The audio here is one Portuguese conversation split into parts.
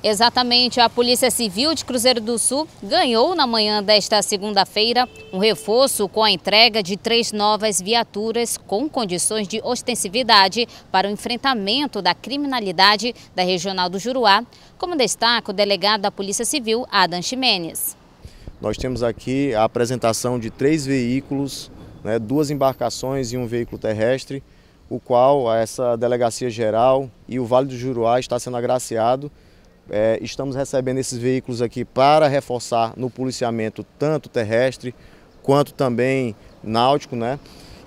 Exatamente, a Polícia Civil de Cruzeiro do Sul ganhou na manhã desta segunda-feira um reforço com a entrega de três novas viaturas com condições de ostensividade para o enfrentamento da criminalidade da Regional do Juruá, como destaca o delegado da Polícia Civil, Adam Ximenes. Nós temos aqui a apresentação de três veículos, né, duas embarcações e um veículo terrestre, o qual essa Delegacia Geral e o Vale do Juruá está sendo agraciado é, estamos recebendo esses veículos aqui para reforçar no policiamento tanto terrestre quanto também náutico, né?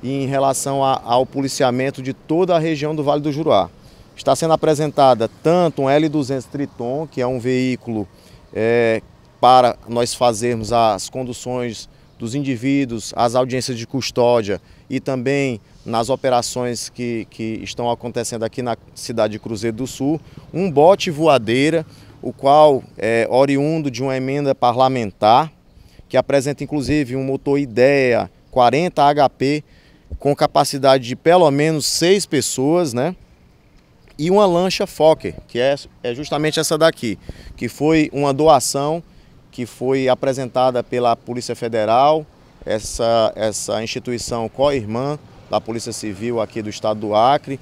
E em relação a, ao policiamento de toda a região do Vale do Juruá. Está sendo apresentada tanto um L200 Triton, que é um veículo é, para nós fazermos as conduções dos indivíduos, as audiências de custódia e também nas operações que, que estão acontecendo aqui na cidade de Cruzeiro do Sul, um bote voadeira, o qual é oriundo de uma emenda parlamentar, que apresenta inclusive um motor IDEA 40 HP, com capacidade de pelo menos seis pessoas, né? E uma lancha Fokker, que é, é justamente essa daqui, que foi uma doação que foi apresentada pela Polícia Federal, essa, essa instituição co-irmã da Polícia Civil aqui do estado do Acre.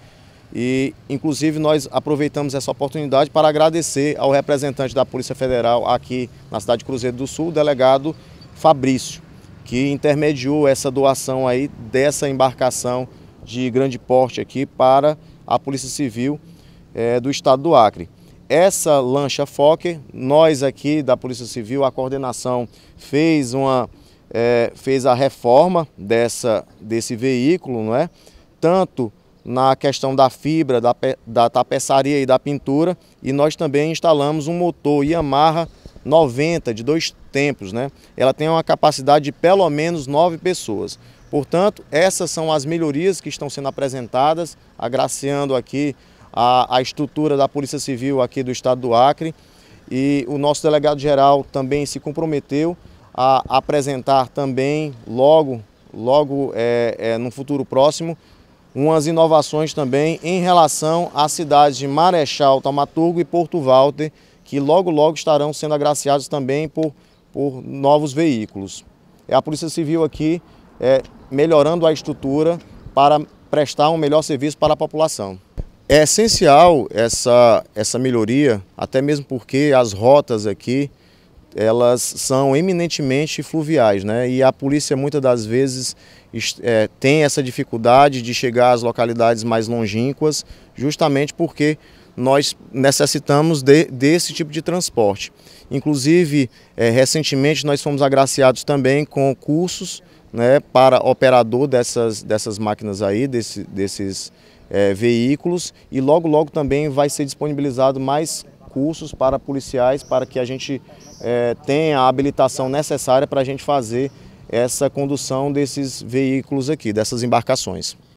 E, inclusive, nós aproveitamos essa oportunidade para agradecer ao representante da Polícia Federal aqui na cidade de Cruzeiro do Sul, o delegado Fabrício, que intermediou essa doação aí dessa embarcação de grande porte aqui para a Polícia Civil é, do estado do Acre. Essa lancha Fokker, nós aqui da Polícia Civil, a coordenação fez, uma, é, fez a reforma dessa, desse veículo, não é? tanto na questão da fibra, da, da tapeçaria e da pintura, e nós também instalamos um motor Yamaha 90 de dois tempos, né? Ela tem uma capacidade de pelo menos nove pessoas. Portanto, essas são as melhorias que estão sendo apresentadas, agraciando aqui a, a estrutura da Polícia Civil aqui do Estado do Acre e o nosso delegado-geral também se comprometeu a apresentar também logo, logo é, é, no futuro próximo, umas inovações também em relação às cidades de Marechal, Tamaturgo e Porto Walter, que logo logo estarão sendo agraciados também por, por novos veículos. É a Polícia Civil aqui é, melhorando a estrutura para prestar um melhor serviço para a população. É essencial essa, essa melhoria, até mesmo porque as rotas aqui elas são eminentemente fluviais, né? E a polícia muitas das vezes é, tem essa dificuldade de chegar às localidades mais longínquas, justamente porque nós necessitamos de, desse tipo de transporte. Inclusive, é, recentemente nós fomos agraciados também com cursos né, para operador dessas, dessas máquinas aí, desse, desses é, veículos e logo, logo também vai ser disponibilizado mais cursos para policiais para que a gente é, tenha a habilitação necessária para a gente fazer essa condução desses veículos aqui, dessas embarcações.